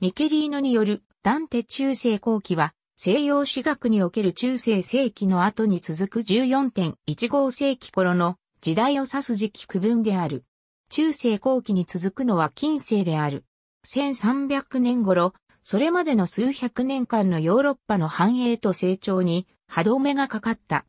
ミケリーノによるダンテ中世後期は西洋史学における中世世紀の後に続く14.15世紀頃の時代を指す時期区分である。中世後期に続くのは近世である。1300年頃、それまでの数百年間のヨーロッパの繁栄と成長に歯止めがかかった。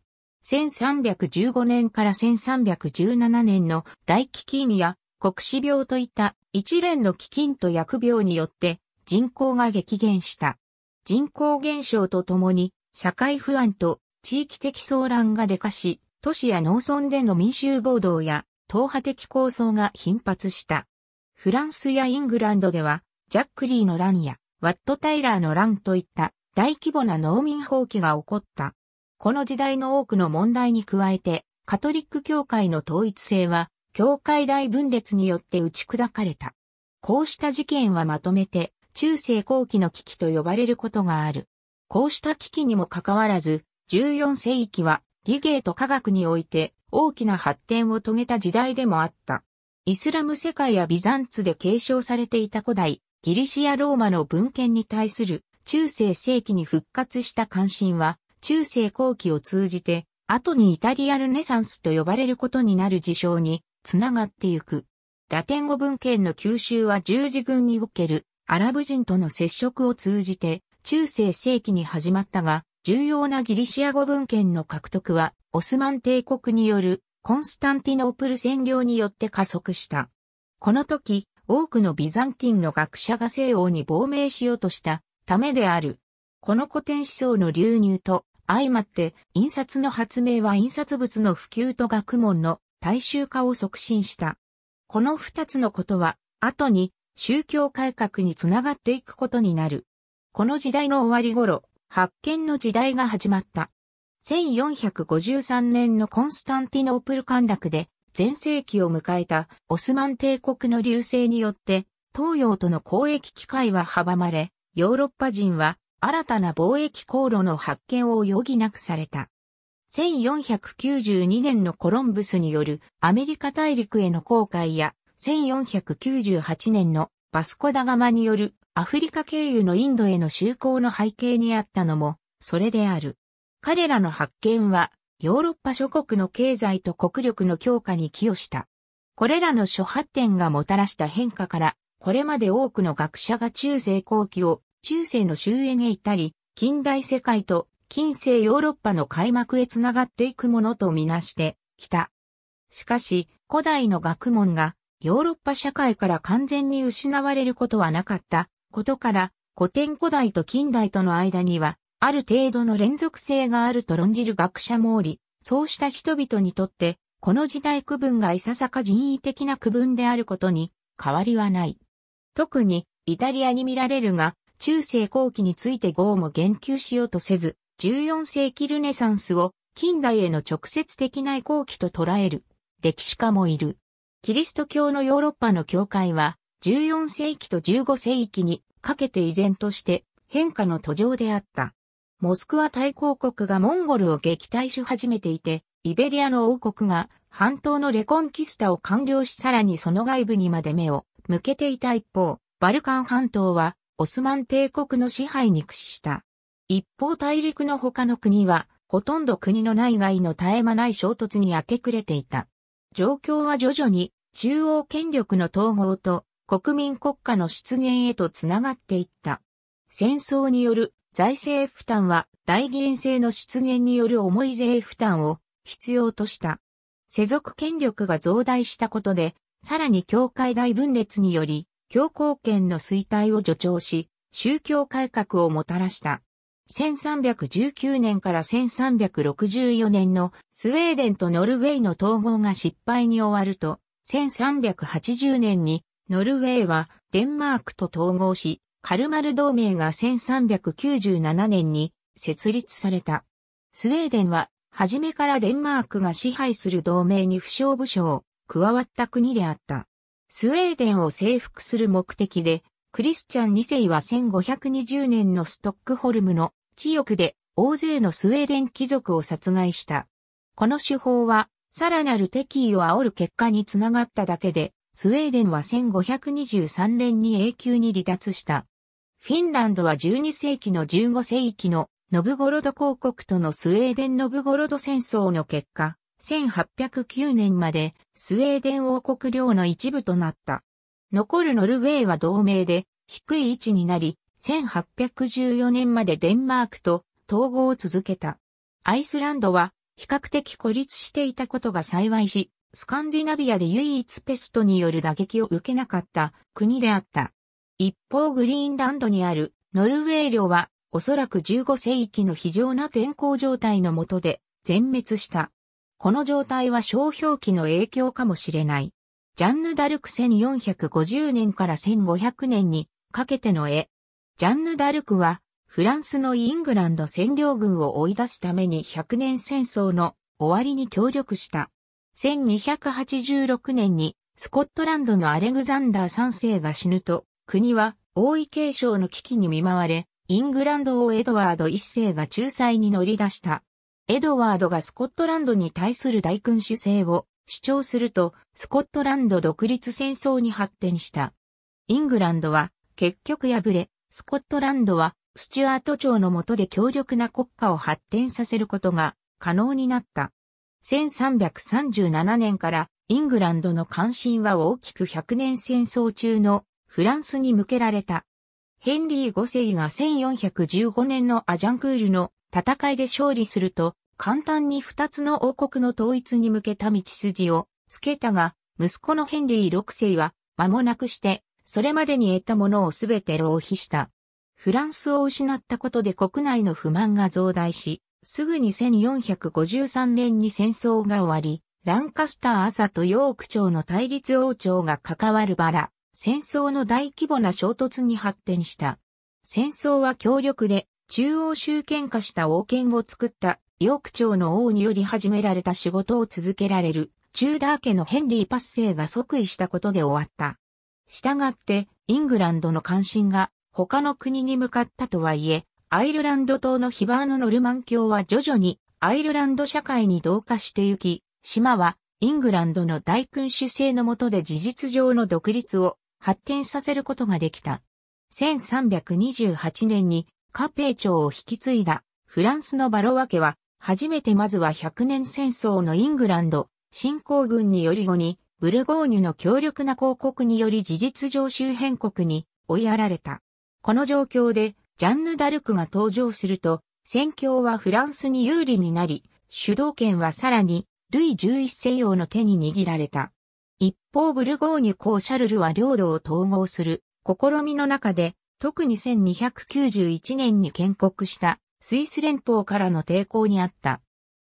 1315年から1317年の大飢饉や国死病といった一連の飢饉と薬病によって人口が激減した。人口減少とともに、社会不安と地域的騒乱が出かし、都市や農村での民衆暴動や、党派的抗争が頻発した。フランスやイングランドでは、ジャックリーの乱や、ワット・タイラーの乱といった大規模な農民放棄が起こった。この時代の多くの問題に加えて、カトリック教会の統一性は、教会大分裂によって打ち砕かれた。こうした事件はまとめて、中世後期の危機と呼ばれることがある。こうした危機にもかかわらず、14世紀は技芸と科学において大きな発展を遂げた時代でもあった。イスラム世界やビザンツで継承されていた古代、ギリシアローマの文献に対する中世世紀に復活した関心は、中世後期を通じて、後にイタリアルネサンスと呼ばれることになる事象につながってゆく。ラテン語文献の吸収は十字軍におけるアラブ人との接触を通じて中世世紀に始まったが、重要なギリシア語文献の獲得は、オスマン帝国によるコンスタンティノープル占領によって加速した。この時、多くのビザンティンの学者が西欧に亡命しようとしたためである。この古典思想の流入と相まって、印刷の発明は印刷物の普及と学問の大衆化を促進した。この二つのことは、後に宗教改革につながっていくことになる。この時代の終わり頃、発見の時代が始まった。1453年のコンスタンティノープル陥落で、全盛期を迎えたオスマン帝国の隆盛によって、東洋との交易機会は阻まれ、ヨーロッパ人は新たな貿易航路の発見を余儀なくされた。1492年のコロンブスによるアメリカ大陸への航海や1498年のバスコダガマによるアフリカ経由のインドへの就航の背景にあったのも、それである。彼らの発見は、ヨーロッパ諸国の経済と国力の強化に寄与した。これらの諸発展がもたらした変化から、これまで多くの学者が中世後期を中世の終焉へ至り、近代世界と近世ヨーロッパの開幕へつながっていくものとみなしてきた。しかし、古代の学問がヨーロッパ社会から完全に失われることはなかったことから、古典古代と近代との間には、ある程度の連続性があると論じる学者もおり、そうした人々にとって、この時代区分がいささか人為的な区分であることに変わりはない。特に、イタリアに見られるが、中世後期について号も言及しようとせず、14世紀ルネサンスを近代への直接的な後期と捉える歴史家もいる。キリスト教のヨーロッパの教会は、14世紀と15世紀にかけて依然として変化の途上であった。モスクワ大公国がモンゴルを撃退し始めていて、イベリアの王国が半島のレコンキスタを完了しさらにその外部にまで目を向けていた一方、バルカン半島はオスマン帝国の支配に屈した。一方大陸の他の国は、ほとんど国の内外の絶え間ない衝突に明け暮れていた。状況は徐々に中央権力の統合と国民国家の出現へとつながっていった。戦争による財政負担は大議制の出現による重い税負担を必要とした。世俗権力が増大したことで、さらに教会大分裂により、教皇権の衰退を助長し、宗教改革をもたらした。1319年から1364年のスウェーデンとノルウェーの統合が失敗に終わると、1380年にノルウェーはデンマークと統合し、カルマル同盟が1397年に設立された。スウェーデンは、初めからデンマークが支配する同盟に不詳将を加わった国であった。スウェーデンを征服する目的で、クリスチャン2世は1520年のストックホルムの地獄で大勢のスウェーデン貴族を殺害した。この手法はさらなる敵意を煽る結果につながっただけで、スウェーデンは1523年に永久に離脱した。フィンランドは12世紀の15世紀のノブゴロド公国とのスウェーデンノブゴロド戦争の結果、1809年までスウェーデン王国領の一部となった。残るノルウェーは同盟で低い位置になり、1814年までデンマークと統合を続けた。アイスランドは比較的孤立していたことが幸いし、スカンディナビアで唯一ペストによる打撃を受けなかった国であった。一方グリーンランドにあるノルウェー領はおそらく15世紀の非常な天候状態の下で全滅した。この状態は商標期の影響かもしれない。ジャンヌ・ダルク1450年から1500年にかけての絵。ジャンヌ・ダルクはフランスのイングランド占領軍を追い出すために100年戦争の終わりに協力した。1286年にスコットランドのアレグザンダー3世が死ぬと、国は王位継承の危機に見舞われ、イングランド王エドワード1世が仲裁に乗り出した。エドワードがスコットランドに対する大君主制を主張すると、スコットランド独立戦争に発展した。イングランドは結局敗れ、スコットランドはスチュアート朝の下で強力な国家を発展させることが可能になった。1337年からイングランドの関心は大きく100年戦争中のフランスに向けられた。ヘンリー5世が1415年のアジャンクールの戦いで勝利すると、簡単に2つの王国の統一に向けた道筋をつけたが、息子のヘンリー6世は間もなくして、それまでに得たものをすべて浪費した。フランスを失ったことで国内の不満が増大し、すぐに1453年に戦争が終わり、ランカスター朝とヨーク朝の対立王朝が関わるバラ、戦争の大規模な衝突に発展した。戦争は強力で、中央集権化した王権を作ったヨーク朝の王により始められた仕事を続けられる、チューダー家のヘンリー・パッセイが即位したことで終わった。したがって、イングランドの関心が他の国に向かったとはいえ、アイルランド島のヒバーノノルマン教は徐々にアイルランド社会に同化してゆき、島はイングランドの大君主制の下で事実上の独立を発展させることができた。1328年にカペー朝を引き継いだフランスのバロワ家は、初めてまずは100年戦争のイングランド侵攻軍により後に、ブルゴーニュの強力な広告により事実上周辺国に追いやられた。この状況でジャンヌ・ダルクが登場すると、戦況はフランスに有利になり、主導権はさらにルイ11世王の手に握られた。一方ブルゴーニュ公シャルルは領土を統合する試みの中で、特に1291年に建国したスイス連邦からの抵抗にあった。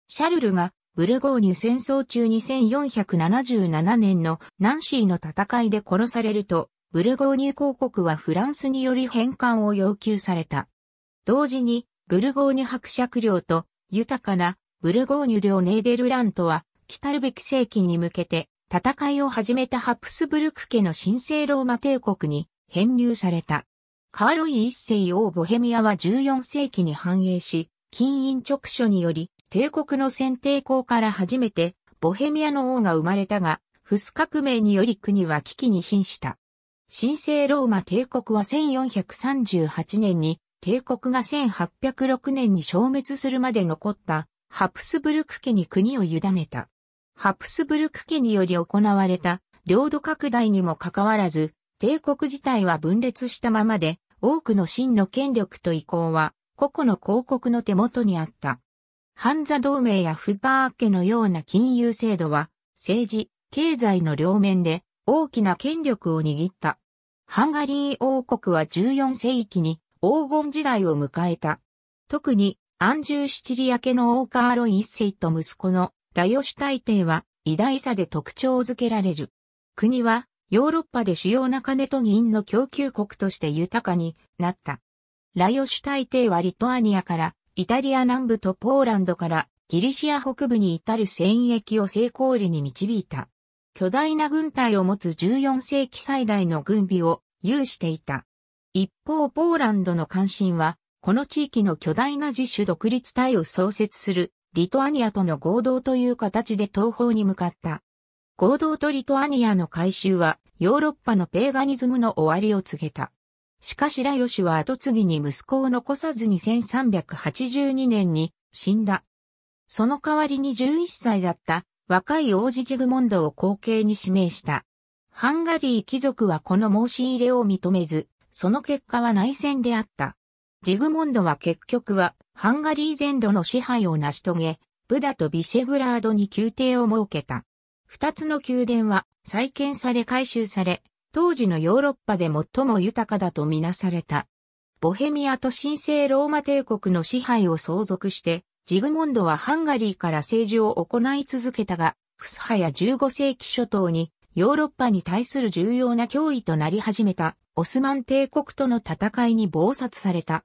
シャルルがブルゴーニュ戦争中に1477年のナンシーの戦いで殺されると、ブルゴーニュ公国はフランスにより返還を要求された。同時に、ブルゴーニュ伯爵領と豊かなブルゴーニュ領ネーデルラントは、来るべき世紀に向けて戦いを始めたハプスブルク家の神聖ローマ帝国に編入された。カーロイ一世王ボヘミアは14世紀に繁栄し、金印直書により帝国の選定校から初めてボヘミアの王が生まれたが、フス革命により国は危機に瀕した。神聖ローマ帝国は1438年に、帝国が1806年に消滅するまで残ったハプスブルク家に国を委ねた。ハプスブルク家により行われた領土拡大にもかかわらず、帝国自体は分裂したままで、多くの真の権力と意向は、個々の広告の手元にあった。ハンザ同盟やフッガー家のような金融制度は、政治、経済の両面で大きな権力を握った。ハンガリー王国は14世紀に黄金時代を迎えた。特にアンジューシチリア家の王カーロイ一世と息子のラヨシュ大帝は偉大さで特徴づけられる。国はヨーロッパで主要な金と銀の供給国として豊かになった。ラヨシュ大帝はリトアニアからイタリア南部とポーランドからギリシア北部に至る戦役を成功裏に導いた。巨大な軍隊を持つ14世紀最大の軍備を有していた。一方ポーランドの関心は、この地域の巨大な自主独立隊を創設するリトアニアとの合同という形で東方に向かった。合同とリトアニアの改修はヨーロッパのペーガニズムの終わりを告げた。しかしラヨシは後継ぎに息子を残さずに1382年に死んだ。その代わりに11歳だった若い王子ジグモンドを後継に指名した。ハンガリー貴族はこの申し入れを認めず、その結果は内戦であった。ジグモンドは結局は、ハンガリー全土の支配を成し遂げ、ブダとビシェグラードに宮廷を設けた。二つの宮殿は再建され改修され、当時のヨーロッパで最も豊かだとみなされた。ボヘミアと神聖ローマ帝国の支配を相続して、ジグモンドはハンガリーから政治を行い続けたが、クスハや15世紀初頭にヨーロッパに対する重要な脅威となり始めたオスマン帝国との戦いに暴殺された。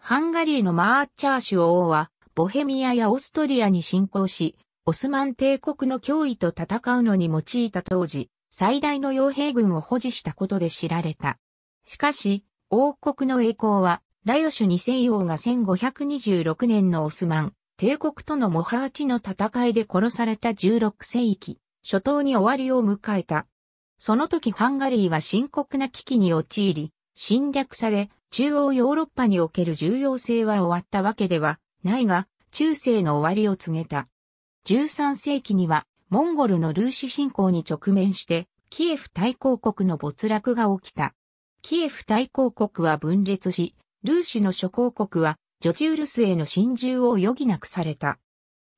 ハンガリーのマーチャーシュ王はボヘミアやオーストリアに侵攻し、オスマン帝国の脅威と戦うのに用いた当時、最大の傭兵軍を保持したことで知られた。しかし、王国の栄光は、ラヨシュ2世王が1526年のオスマン、帝国とのモハーチの戦いで殺された16世紀、初頭に終わりを迎えた。その時ハンガリーは深刻な危機に陥り、侵略され、中央ヨーロッパにおける重要性は終わったわけではないが、中世の終わりを告げた。13世紀には、モンゴルのルーシ侵攻に直面して、キエフ大公国の没落が起きた。キエフ大公国は分裂し、ルーシの諸公国はジョチウルスへの侵入を余儀なくされた。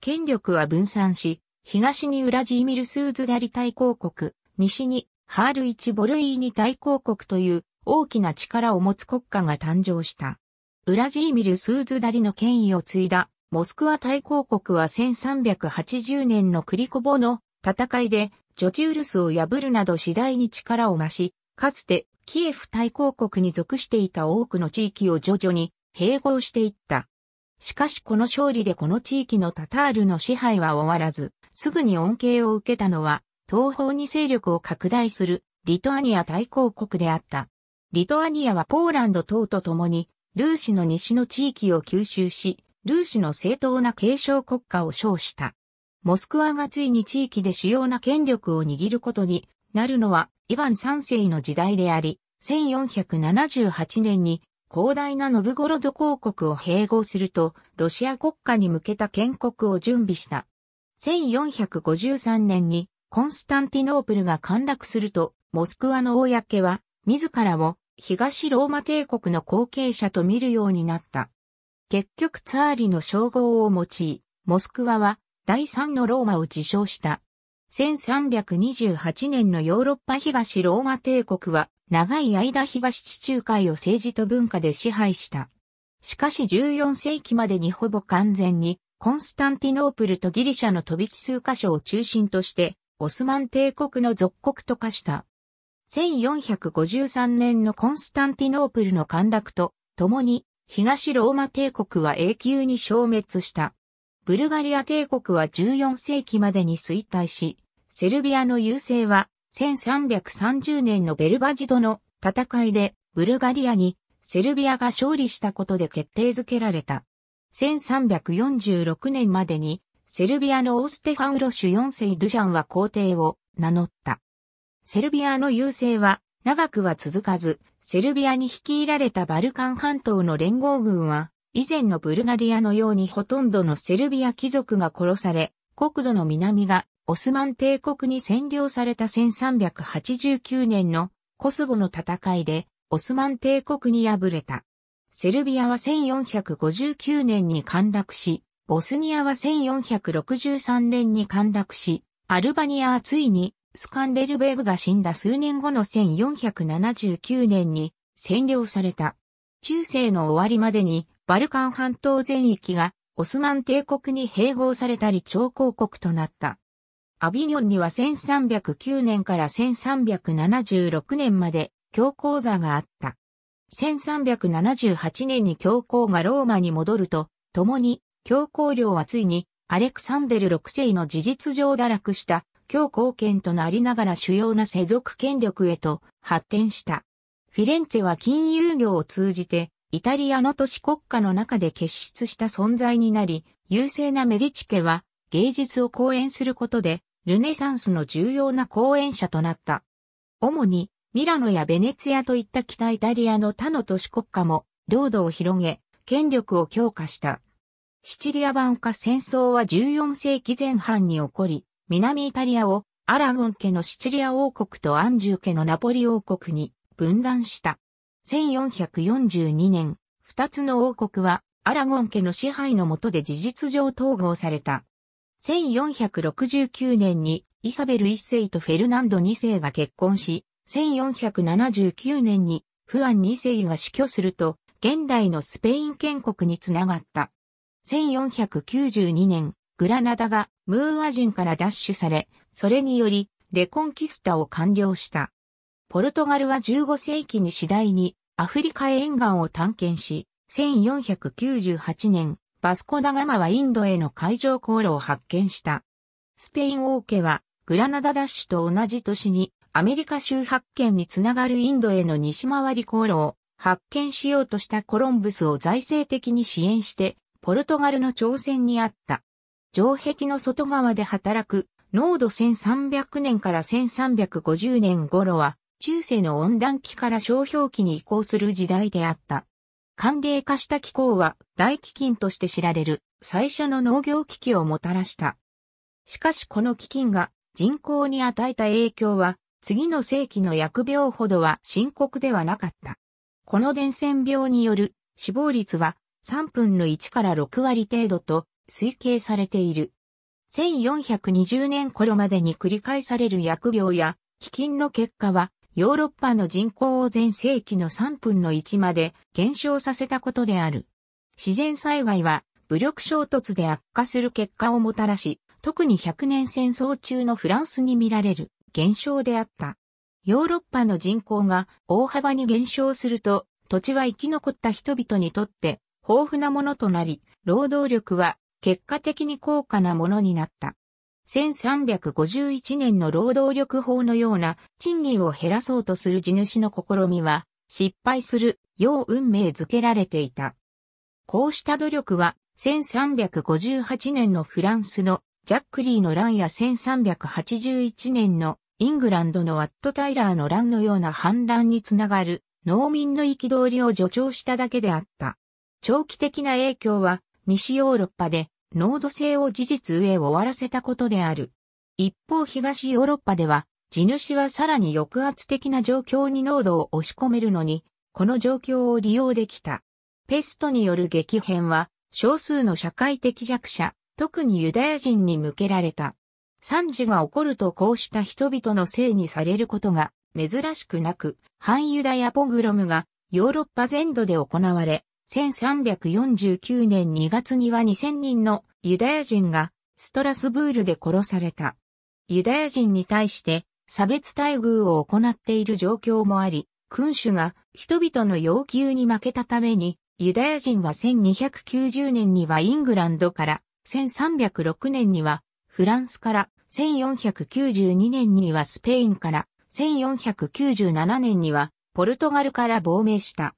権力は分散し、東にウラジーミル・スーズダリ大公国、西にハール・イチ・ボルイーニ大公国という大きな力を持つ国家が誕生した。ウラジーミル・スーズダリの権威を継いだモスクワ大公国は1380年のクリコボの戦いでジョチウルスを破るなど次第に力を増し、かつてキエフ大公国に属していた多くの地域を徐々に併合していった。しかしこの勝利でこの地域のタタールの支配は終わらず、すぐに恩恵を受けたのは、東方に勢力を拡大するリトアニア大公国であった。リトアニアはポーランド等と共に、ルーシの西の地域を吸収し、ルーシの正当な継承国家を称した。モスクワがついに地域で主要な権力を握ることになるのは、イヴァン3世の時代であり、1478年に広大なノブゴロド公国を併合すると、ロシア国家に向けた建国を準備した。1453年にコンスタンティノープルが陥落すると、モスクワの公は、自らを東ローマ帝国の後継者と見るようになった。結局ツァーリの称号を用い、モスクワは第三のローマを自称した。1328年のヨーロッパ東ローマ帝国は長い間東地中海を政治と文化で支配した。しかし14世紀までにほぼ完全に、コンスタンティノープルとギリシャの飛び地数箇所を中心として、オスマン帝国の属国と化した。1453年のコンスタンティノープルの陥落と、共に、東ローマ帝国は永久に消滅した。ブルガリア帝国は14世紀までに衰退し、セルビアの優勢は1330年のベルバジドの戦いでブルガリアにセルビアが勝利したことで決定づけられた。1346年までにセルビアのオーステファウロシュ4世ドゥシャンは皇帝を名乗った。セルビアの優勢は長くは続かず、セルビアに率いられたバルカン半島の連合軍は、以前のブルガリアのようにほとんどのセルビア貴族が殺され、国土の南がオスマン帝国に占領された1389年のコスボの戦いでオスマン帝国に敗れた。セルビアは1459年に陥落し、ボスニアは1463年に陥落し、アルバニアはついにスカンデルベーグが死んだ数年後の1479年に占領された。中世の終わりまでにバルカン半島全域がオスマン帝国に併合されたり超広国となった。アビニョンには1309年から1376年まで教皇座があった。1378年に教皇がローマに戻ると、共に教皇領はついにアレクサンデル6世の事実上堕落した教皇権となりながら主要な世俗権力へと発展した。フィレンツェは金融業を通じてイタリアの都市国家の中で結出した存在になり、優勢なメディチ家は芸術を講演することでルネサンスの重要な講演者となった。主に、ミラノやベネツィアといった北イタリアの他の都市国家も、領土を広げ、権力を強化した。シチリア版化戦争は14世紀前半に起こり、南イタリアをアラゴン家のシチリア王国とアンジュ家のナポリ王国に分断した。1442年、二つの王国はアラゴン家の支配の下で事実上統合された。1469年にイサベル一世とフェルナンド二世が結婚し、1479年にフアン二世が死去すると、現代のスペイン建国につながった。1492年、グラナダがムーア人から奪取され、それによりレコンキスタを完了した。ポルトガルは15世紀に次第にアフリカ沿岸を探検し、1498年、バスコダガマはインドへの海上航路を発見した。スペイン王家は、グラナダダッシュと同じ年に、アメリカ州発見につながるインドへの西回り航路を発見しようとしたコロンブスを財政的に支援して、ポルトガルの挑戦にあった。城壁の外側で働く、濃度1300年から1350年頃は、中世の温暖期から商標期に移行する時代であった。寒冷化した気候は大飢饉として知られる最初の農業危機をもたらした。しかしこの飢饉が人口に与えた影響は次の世紀の疫病ほどは深刻ではなかった。この伝染病による死亡率は3分の1から6割程度と推計されている。1420年頃までに繰り返される疫病や飢饉の結果はヨーロッパの人口を全盛期の3分の1まで減少させたことである。自然災害は武力衝突で悪化する結果をもたらし、特に100年戦争中のフランスに見られる現象であった。ヨーロッパの人口が大幅に減少すると、土地は生き残った人々にとって豊富なものとなり、労働力は結果的に高価なものになった。1351年の労働力法のような賃金を減らそうとする地主の試みは失敗するよう運命づけられていた。こうした努力は1358年のフランスのジャックリーの乱や1381年のイングランドのワット・タイラーの乱のような反乱につながる農民の憤りを助長しただけであった。長期的な影響は西ヨーロッパで濃度性を事実上終わらせたことである。一方東ヨーロッパでは、地主はさらに抑圧的な状況に濃度を押し込めるのに、この状況を利用できた。ペストによる激変は、少数の社会的弱者、特にユダヤ人に向けられた。惨事が起こるとこうした人々のせいにされることが珍しくなく、反ユダヤポグロムがヨーロッパ全土で行われ、1349年2月には2000人のユダヤ人がストラスブールで殺された。ユダヤ人に対して差別待遇を行っている状況もあり、君主が人々の要求に負けたために、ユダヤ人は1290年にはイングランドから、1306年にはフランスから、1492年にはスペインから、1497年にはポルトガルから亡命した。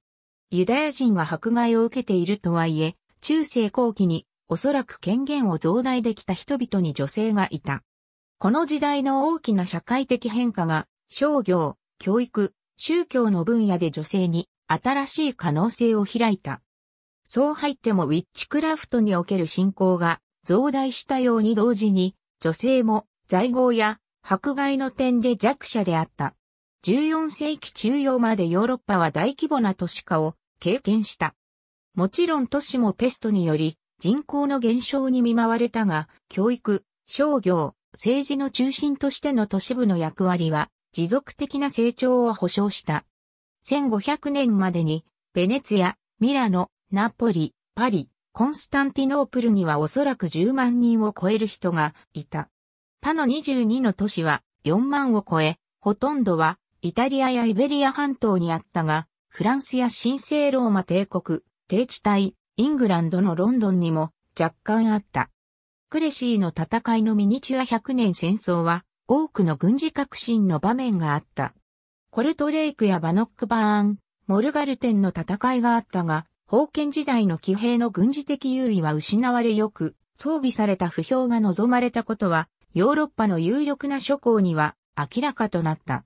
ユダヤ人は迫害を受けているとはいえ、中世後期におそらく権限を増大できた人々に女性がいた。この時代の大きな社会的変化が商業、教育、宗教の分野で女性に新しい可能性を開いた。そう入ってもウィッチクラフトにおける信仰が増大したように同時に女性も在郷や迫害の点で弱者であった。14世紀中央までヨーロッパは大規模な都市化を経験した。もちろん都市もペストにより人口の減少に見舞われたが、教育、商業、政治の中心としての都市部の役割は持続的な成長を保障した。1500年までに、ベネツィア、ミラノ、ナポリ、パリ、コンスタンティノープルにはおそらく10万人を超える人がいた。他の22の都市は4万を超え、ほとんどはイタリアやイベリア半島にあったが、フランスや神聖ローマ帝国、低地帯、イングランドのロンドンにも若干あった。クレシーの戦いのミニチュア100年戦争は多くの軍事革新の場面があった。コルトレイクやバノックバーン、モルガルテンの戦いがあったが、封建時代の騎兵の軍事的優位は失われよく、装備された不評が望まれたことは、ヨーロッパの有力な諸侯には明らかとなった。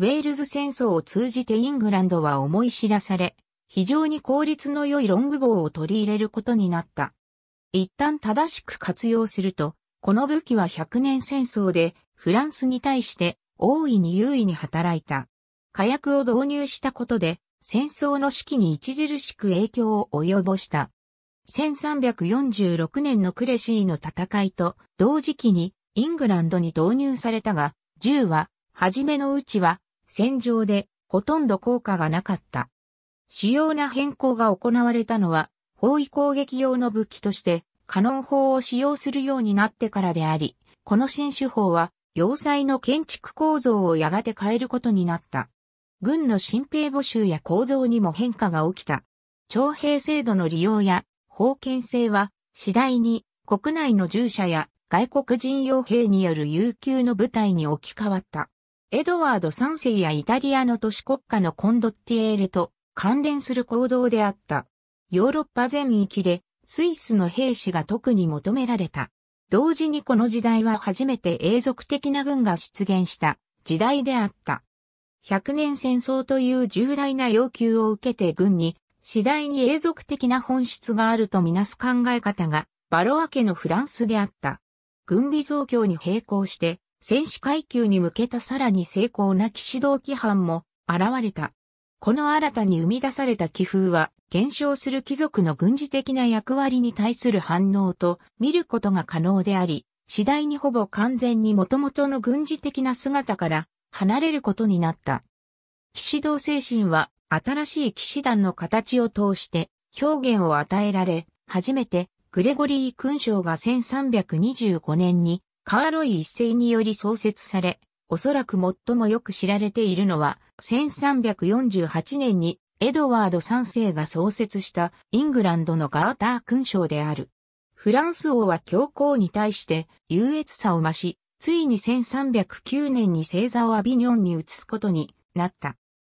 ウェールズ戦争を通じてイングランドは思い知らされ、非常に効率の良いロング棒を取り入れることになった。一旦正しく活用すると、この武器は100年戦争でフランスに対して大いに優位に働いた。火薬を導入したことで戦争の士気に著しく影響を及ぼした。1346年のクレシーの戦いと同時期にイングランドに導入されたが、銃は、初めのうちは戦場でほとんど効果がなかった。主要な変更が行われたのは、包囲攻撃用の武器として、カノン砲を使用するようになってからであり、この新手法は、要塞の建築構造をやがて変えることになった。軍の新兵募集や構造にも変化が起きた。徴兵制度の利用や、封建制は、次第に国内の従者や外国人傭兵による有給の部隊に置き換わった。エドワード3世やイタリアの都市国家のコンドッティエールと関連する行動であった。ヨーロッパ全域でスイスの兵士が特に求められた。同時にこの時代は初めて永続的な軍が出現した時代であった。100年戦争という重大な要求を受けて軍に次第に永続的な本質があるとみなす考え方がバロア家のフランスであった。軍備増強に並行して戦士階級に向けたさらに精巧な騎士道規範も現れた。この新たに生み出された気風は、減少する貴族の軍事的な役割に対する反応と見ることが可能であり、次第にほぼ完全に元々の軍事的な姿から離れることになった。騎士道精神は新しい騎士団の形を通して表現を与えられ、初めてグレゴリー勲章が1325年にカーロイ一世により創設され、おそらく最もよく知られているのは、1348年にエドワード3世が創設したイングランドのガーター勲章である。フランス王は教皇に対して優越さを増し、ついに1309年に星座をアビニョンに移すことになった。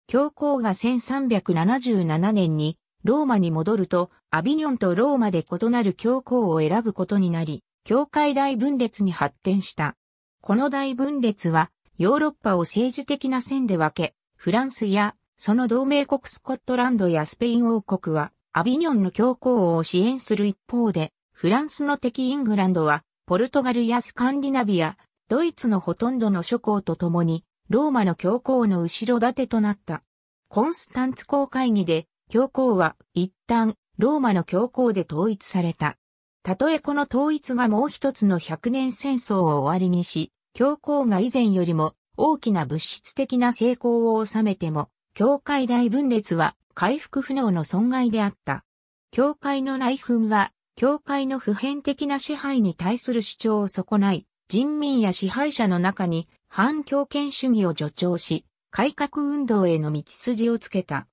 教皇が1377年にローマに戻ると、アビニョンとローマで異なる教皇を選ぶことになり、教会大分裂に発展した。この大分裂は、ヨーロッパを政治的な線で分け、フランスや、その同盟国スコットランドやスペイン王国は、アビニョンの教皇を支援する一方で、フランスの敵イングランドは、ポルトガルやスカンディナビア、ドイツのほとんどの諸侯と共に、ローマの教皇の後ろ盾となった。コンスタンツ公会議で、教皇は一旦、ローマの教皇で統一された。たとえこの統一がもう一つの百年戦争を終わりにし、教皇が以前よりも大きな物質的な成功を収めても、教会大分裂は回復不能の損害であった。教会の内紛は、教会の普遍的な支配に対する主張を損ない、人民や支配者の中に反強権主義を助長し、改革運動への道筋をつけた。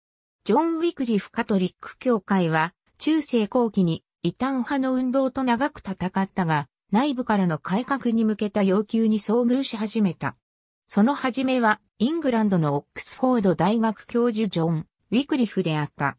ジョン・ウィクリフ・カトリック教会は、中世後期に異端派の運動と長く戦ったが、内部からの改革に向けた要求に遭遇し始めた。その始めは、イングランドのオックスフォード大学教授ジョン・ウィクリフであった。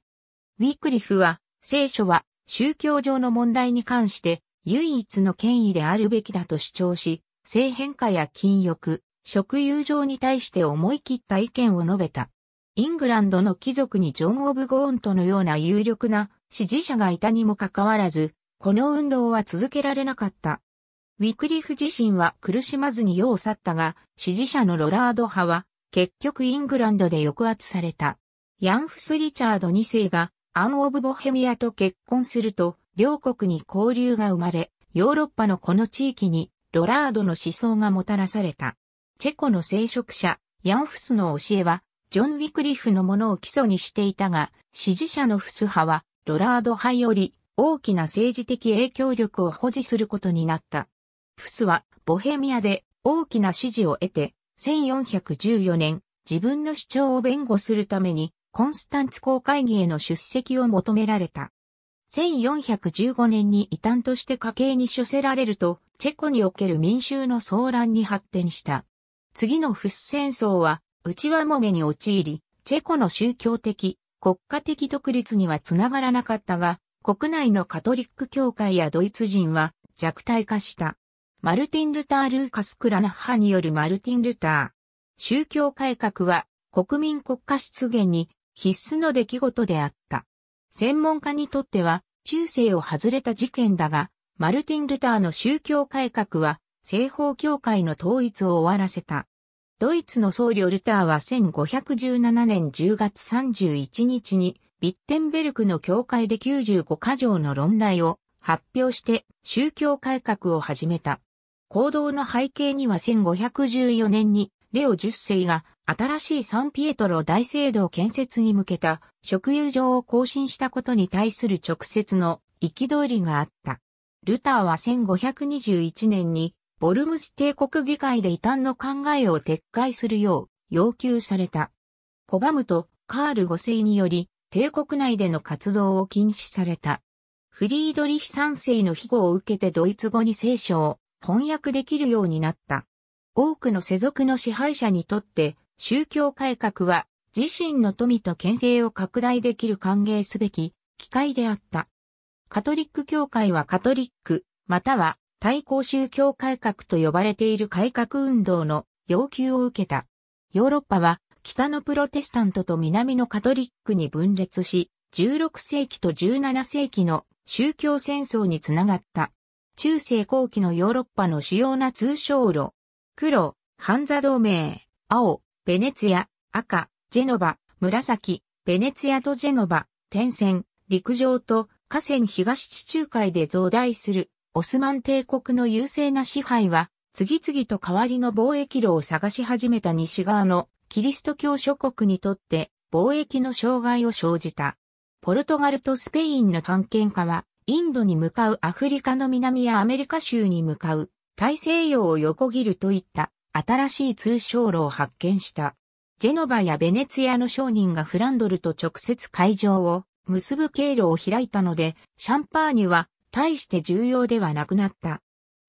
ウィクリフは、聖書は宗教上の問題に関して唯一の権威であるべきだと主張し、性変化や禁欲、食友情に対して思い切った意見を述べた。イングランドの貴族にジョン・オブ・ゴーンとのような有力な支持者がいたにもかかわらず、この運動は続けられなかった。ウィクリフ自身は苦しまずに世を去ったが、支持者のロラード派は、結局イングランドで抑圧された。ヤンフス・リチャード2世がアン・オブ・ボヘミアと結婚すると、両国に交流が生まれ、ヨーロッパのこの地域にロラードの思想がもたらされた。チェコの聖職者、ヤンフスの教えは、ジョン・ウィクリフのものを基礎にしていたが、支持者のフス派は、ロラード派より大きな政治的影響力を保持することになった。フスはボヘミアで大きな支持を得て、1414年、自分の主張を弁護するために、コンスタンツ公会議への出席を求められた。1415年に異端として家計に処せられると、チェコにおける民衆の騒乱に発展した。次のフス戦争は、内輪もめに陥り、チェコの宗教的、国家的独立にはつながらなかったが、国内のカトリック教会やドイツ人は弱体化した。マルティン・ルター・ルーカス・クラナッハによるマルティン・ルター。宗教改革は国民国家出現に必須の出来事であった。専門家にとっては中世を外れた事件だが、マルティン・ルターの宗教改革は西方教会の統一を終わらせた。ドイツの僧侶ルターは1517年10月31日に、ビッテンベルクの教会で95箇条の論題を発表して宗教改革を始めた。行動の背景には1514年にレオ10世が新しいサンピエトロ大聖堂建設に向けた職友上を更新したことに対する直接の憤りがあった。ルターは1521年にボルムス帝国議会で異端の考えを撤回するよう要求された。拒むとカール5世により帝国内での活動を禁止された。フリードリヒ3世の庇護を受けてドイツ語に聖書を翻訳できるようになった。多くの世俗の支配者にとって宗教改革は自身の富と権勢を拡大できる歓迎すべき機会であった。カトリック教会はカトリック、または対抗宗教改革と呼ばれている改革運動の要求を受けた。ヨーロッパは北のプロテスタントと南のカトリックに分裂し、16世紀と17世紀の宗教戦争につながった。中世後期のヨーロッパの主要な通商路。黒、ハンザ同盟、青、ベネツィア、赤、ジェノバ、紫、ベネツィアとジェノバ、天線、陸上と河川東地中海で増大するオスマン帝国の優勢な支配は、次々と代わりの貿易路を探し始めた西側のキリスト教諸国にとって貿易の障害を生じた。ポルトガルとスペインの探検家は、インドに向かうアフリカの南やアメリカ州に向かう大西洋を横切るといった新しい通商路を発見した。ジェノバやベネツィアの商人がフランドルと直接会場を結ぶ経路を開いたので、シャンパーニュは大して重要ではなくなった。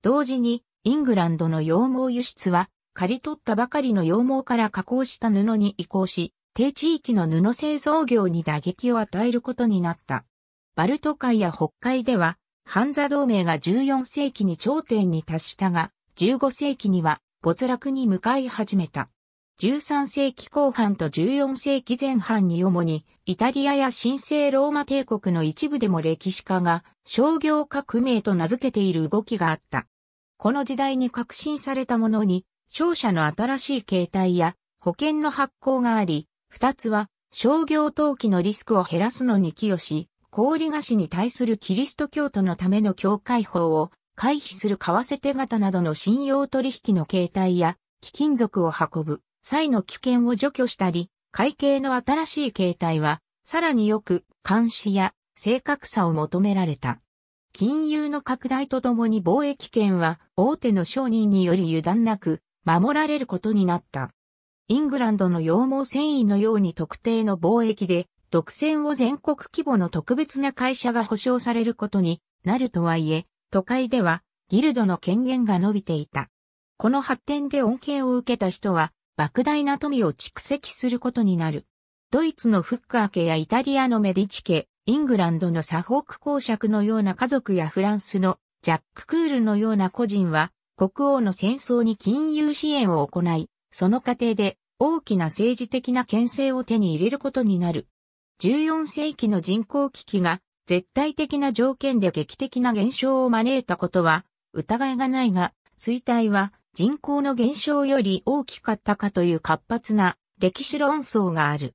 同時に、イングランドの羊毛輸出は、刈り取ったばかりの羊毛から加工した布に移行し、低地域の布製造業に打撃を与えることになった。バルト海や北海では、ハンザ同盟が14世紀に頂点に達したが、15世紀には没落に向かい始めた。13世紀後半と14世紀前半に主に、イタリアや神聖ローマ帝国の一部でも歴史家が商業革命と名付けている動きがあった。この時代に革新されたものに、商社の新しい形態や保険の発行があり、二つは商業投機のリスクを減らすのに寄与し、氷菓子に対するキリスト教徒のための教会法を回避する為替手形などの信用取引の形態や貴金属を運ぶ際の危険を除去したり、会計の新しい形態は、さらによく監視や正確さを求められた。金融の拡大とともに貿易権は大手の商人により油断なく守られることになった。イングランドの羊毛繊維のように特定の貿易で独占を全国規模の特別な会社が保障されることになるとはいえ、都会ではギルドの権限が伸びていた。この発展で恩恵を受けた人は莫大な富を蓄積することになる。ドイツのフッカー家やイタリアのメディチ家、イングランドのサホーク公爵のような家族やフランスのジャック・クールのような個人は、国王の戦争に金融支援を行い、その過程で大きな政治的な牽制を手に入れることになる。14世紀の人口危機が絶対的な条件で劇的な減少を招いたことは疑いがないが、衰退は人口の減少より大きかったかという活発な歴史論争がある。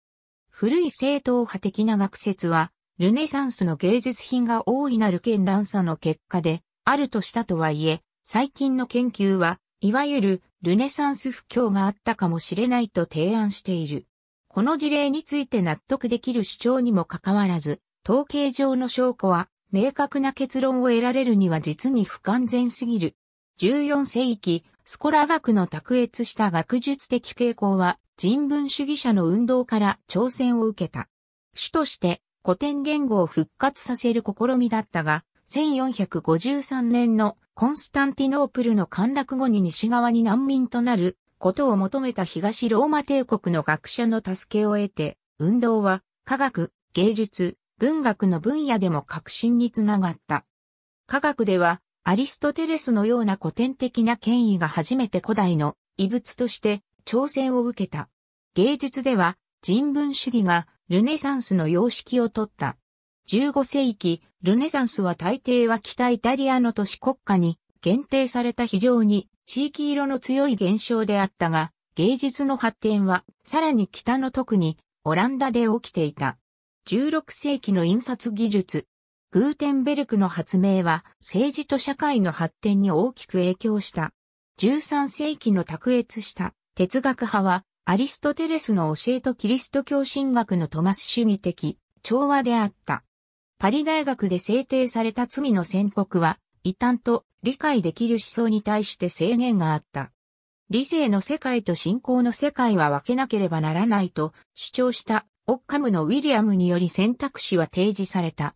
古い正統派的な学説は、ルネサンスの芸術品が大いなる絢爛さの結果で、あるとしたとはいえ、最近の研究は、いわゆるルネサンス不況があったかもしれないと提案している。この事例について納得できる主張にもかかわらず、統計上の証拠は、明確な結論を得られるには実に不完全すぎる。14世紀、スコラ学の卓越した学術的傾向は人文主義者の運動から挑戦を受けた。主として古典言語を復活させる試みだったが、1453年のコンスタンティノープルの陥落後に西側に難民となることを求めた東ローマ帝国の学者の助けを得て、運動は科学、芸術、文学の分野でも革新につながった。科学ではアリストテレスのような古典的な権威が初めて古代の遺物として挑戦を受けた。芸術では人文主義がルネサンスの様式をとった。15世紀、ルネサンスは大抵は北イタリアの都市国家に限定された非常に地域色の強い現象であったが、芸術の発展はさらに北の特にオランダで起きていた。16世紀の印刷技術、グーテンベルクの発明は政治と社会の発展に大きく影響した。13世紀の卓越した哲学派はアリストテレスの教えとキリスト教神学のトマス主義的調和であった。パリ大学で制定された罪の宣告は異端と理解できる思想に対して制限があった。理性の世界と信仰の世界は分けなければならないと主張したオッカムのウィリアムにより選択肢は提示された。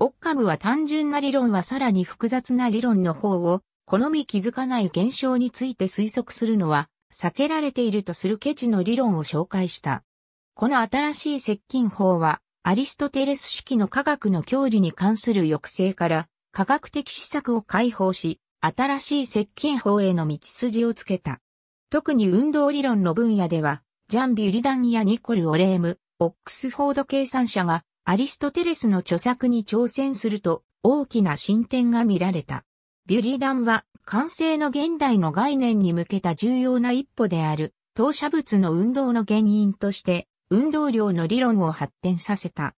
オッカムは単純な理論はさらに複雑な理論の方を、好み気づかない現象について推測するのは、避けられているとするケチの理論を紹介した。この新しい接近法は、アリストテレス式の科学の教理に関する抑制から、科学的施策を解放し、新しい接近法への道筋をつけた。特に運動理論の分野では、ジャン・ビュリダンやニコル・オレーム、オックスフォード計算者がアリストテレスの著作に挑戦すると大きな進展が見られた。ビュリダンは、完成の現代の概念に向けた重要な一歩である、投射物の運動の原因として、運動量の理論を発展させた。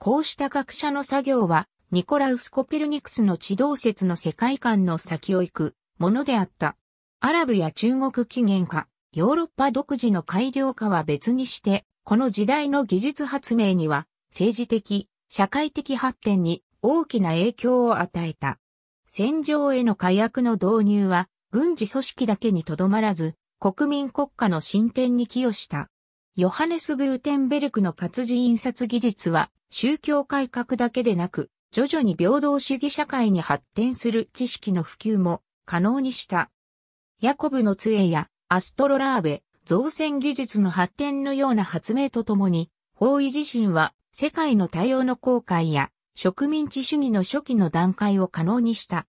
こうした学者の作業は、ニコラウス・コペルニクスの地動説の世界観の先を行くものであった。アラブや中国起源化、ヨーロッパ独自の改良化は別にして、この時代の技術発明には政治的、社会的発展に大きな影響を与えた。戦場への火薬の導入は、軍事組織だけにとどまらず、国民国家の進展に寄与した。ヨハネス・グーテンベルクの活字印刷技術は、宗教改革だけでなく、徐々に平等主義社会に発展する知識の普及も可能にした。ヤコブの杖やアストロラーベ、造船技術の発展のような発明とともに、方位自身は世界の多様の公開や植民地主義の初期の段階を可能にした。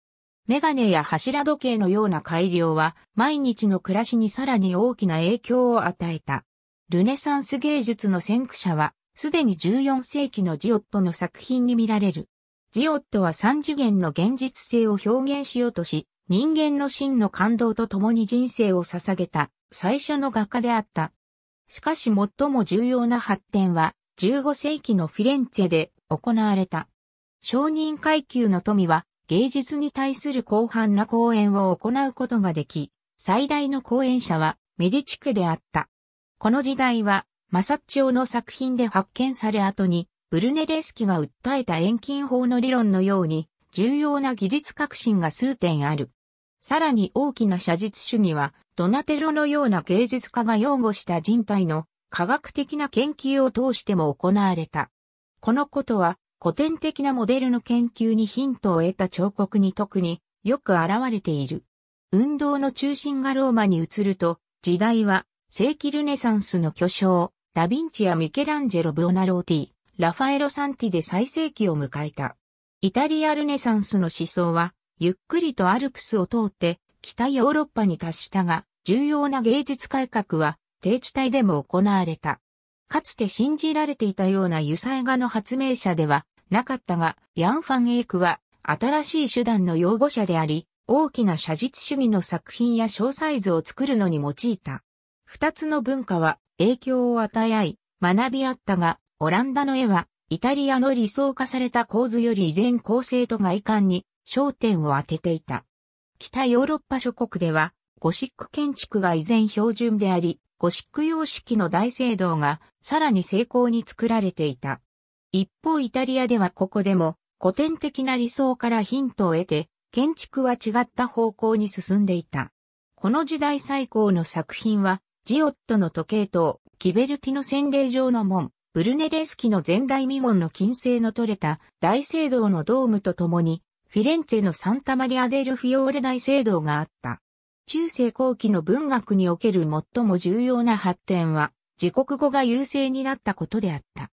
メガネや柱時計のような改良は毎日の暮らしにさらに大きな影響を与えた。ルネサンス芸術の先駆者はすでに14世紀のジオットの作品に見られる。ジオットは三次元の現実性を表現しようとし、人間の真の感動と共に人生を捧げた最初の画家であった。しかし最も重要な発展は15世紀のフィレンツェで行われた。商人階級の富は芸術に対する広範な講演を行うことができ、最大の講演者はメディチクであった。この時代はマサッチオの作品で発見され後にブルネレスキが訴えた遠近法の理論のように重要な技術革新が数点ある。さらに大きな写実主義はドナテロのような芸術家が擁護した人体の科学的な研究を通しても行われた。このことは古典的なモデルの研究にヒントを得た彫刻に特によく現れている。運動の中心がローマに移ると、時代は世紀ルネサンスの巨匠、ダヴィンチやミケランジェロ・ブオナローティ、ラファエロ・サンティで最盛期を迎えた。イタリアルネサンスの思想は、ゆっくりとアルプスを通って北ヨーロッパに達したが、重要な芸術改革は低地帯でも行われた。かつて信じられていたような油彩画の発明者ではなかったが、ヤン・ファン・エイクは新しい手段の擁護者であり、大きな写実主義の作品や小サイズを作るのに用いた。二つの文化は影響を与え合い、学び合ったが、オランダの絵は、イタリアの理想化された構図より依然構成と外観に焦点を当てていた。北ヨーロッパ諸国では、ゴシック建築が依然標準であり、ゴシック様式の大聖堂がさらに精巧に作られていた。一方イタリアではここでも古典的な理想からヒントを得て建築は違った方向に進んでいた。この時代最高の作品はジオットの時計塔、キベルティの洗礼場の門、ブルネレスキの前代未聞の金星の取れた大聖堂のドームとともにフィレンツェのサンタマリアデルフィオーレ大聖堂があった。中世後期の文学における最も重要な発展は、自国語が優勢になったことであった。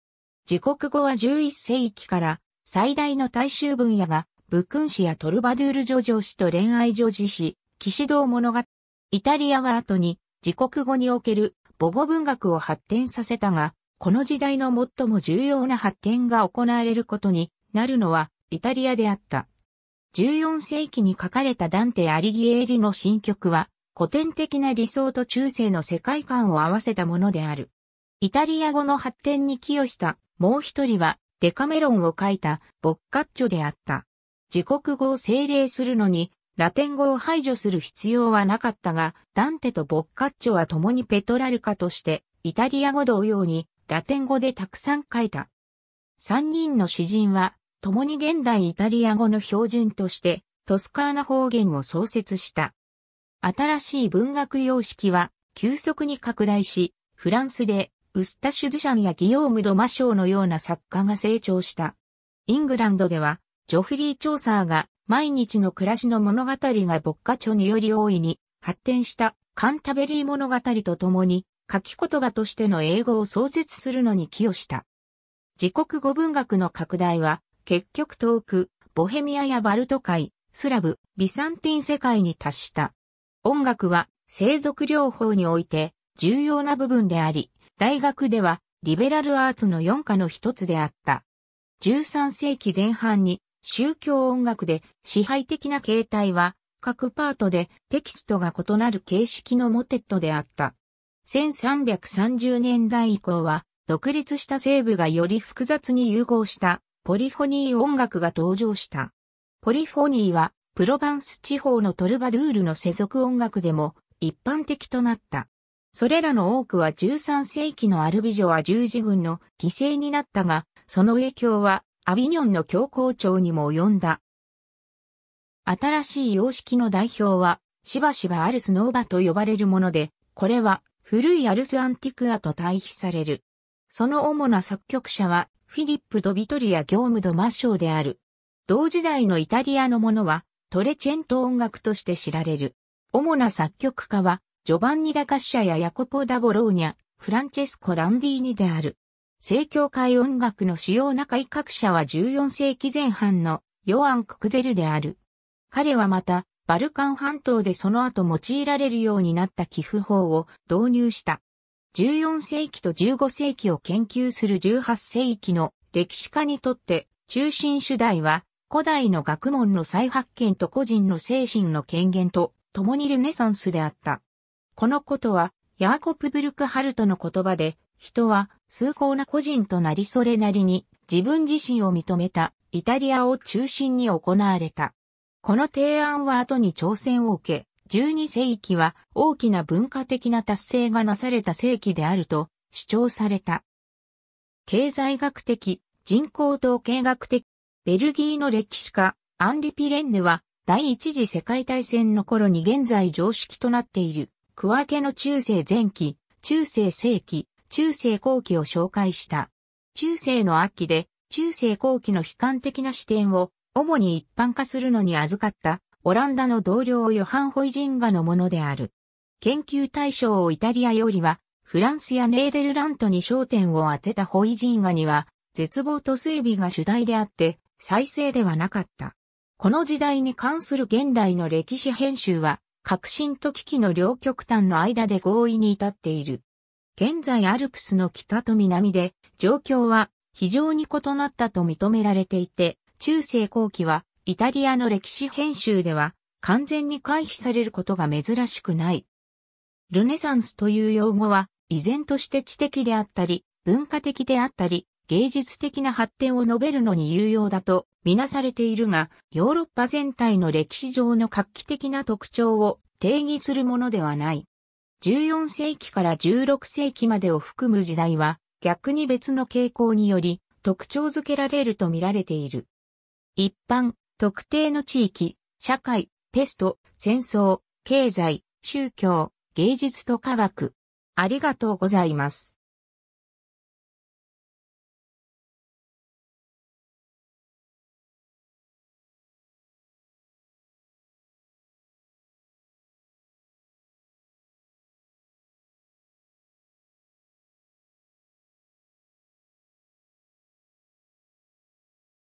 自国語は11世紀から最大の大衆分野が、武君子やトルバドゥール女上子と恋愛女子詩、騎士道物語。イタリアは後に自国語における母語文学を発展させたが、この時代の最も重要な発展が行われることになるのはイタリアであった。14世紀に書かれたダンテ・アリギエーリの新曲は、古典的な理想と中世の世界観を合わせたものである。イタリア語の発展に寄与したもう一人はデカメロンを書いたボッカッチョであった。自国語を精霊するのにラテン語を排除する必要はなかったが、ダンテとボッカッチョは共にペトラルカとしてイタリア語同様にラテン語でたくさん書いた。三人の詩人は共に現代イタリア語の標準として、トスカーナ方言を創設した。新しい文学様式は、急速に拡大し、フランスで、ウスタシュ・ドゥシャンやギヨーム・ド・マショーのような作家が成長した。イングランドでは、ジョフリー・チョーサーが、毎日の暮らしの物語が牧歌著により大いに発展したカンタベリー物語とともに書き言葉としての英語を創設するのに寄与した。自国語文学の拡大は結局遠く、ボヘミアやバルト海、スラブ、ビサンティン世界に達した。音楽は生族療法において重要な部分であり、大学ではリベラルアーツの4課の一つであった。13世紀前半に宗教音楽で支配的な形態は各パートでテキストが異なる形式のモテットであった。1330年代以降は独立した西部がより複雑に融合したポリフォニー音楽が登場した。ポリフォニーは、プロバンス地方のトルバドゥールの世俗音楽でも一般的となった。それらの多くは13世紀のアルビジョア十字軍の犠牲になったが、その影響はアビニョンの教皇庁にも及んだ。新しい様式の代表は、しばしばアルスノーバと呼ばれるもので、これは古いアルスアンティクアと対比される。その主な作曲者はフィリップ・ド・ビトリア業務ド・マッショーである。同時代のイタリアのものは、トレチェント音楽として知られる。主な作曲家は、ジョバンニ・ダ・カッシャやヤコポ・ダ・ボローニャ、フランチェスコ・ランディーニである。正教会音楽の主要な改革者は14世紀前半のヨアン・ククゼルである。彼はまた、バルカン半島でその後用いられるようになった寄付法を導入した。14世紀と15世紀を研究する18世紀の歴史家にとって中心主題は古代の学問の再発見と個人の精神の権限と共にルネサンスであった。このことはヤーコプ・ブルクハルトの言葉で人は崇高な個人となりそれなりに自分自身を認めたイタリアを中心に行われた。この提案は後に挑戦を受け、12世紀は大きな文化的な達成がなされた世紀であると主張された。経済学的、人口統計学的、ベルギーの歴史家、アンリ・ピレンヌは、第一次世界大戦の頃に現在常識となっている、区分けの中世前期、中世世紀、中世後期を紹介した。中世の秋で、中世後期の悲観的な視点を、主に一般化するのに預かったオランダの同僚ヨハン・ホイジンガのものである。研究対象をイタリアよりは、フランスやネーデルラントに焦点を当てたホイジンガには、絶望と整備が主題であって、再生ではなかった。この時代に関する現代の歴史編集は、革新と危機の両極端の間で合意に至っている。現在アルプスの北と南で、状況は非常に異なったと認められていて、中世後期はイタリアの歴史編集では完全に回避されることが珍しくない。ルネサンスという用語は、依然として知的であったり、文化的であったり、芸術的な発展を述べるのに有用だとみなされているが、ヨーロッパ全体の歴史上の画期的な特徴を定義するものではない。14世紀から16世紀までを含む時代は、逆に別の傾向により特徴づけられると見られている。一般、特定の地域、社会、ペスト、戦争、経済、宗教、芸術と科学。ありがとうございます。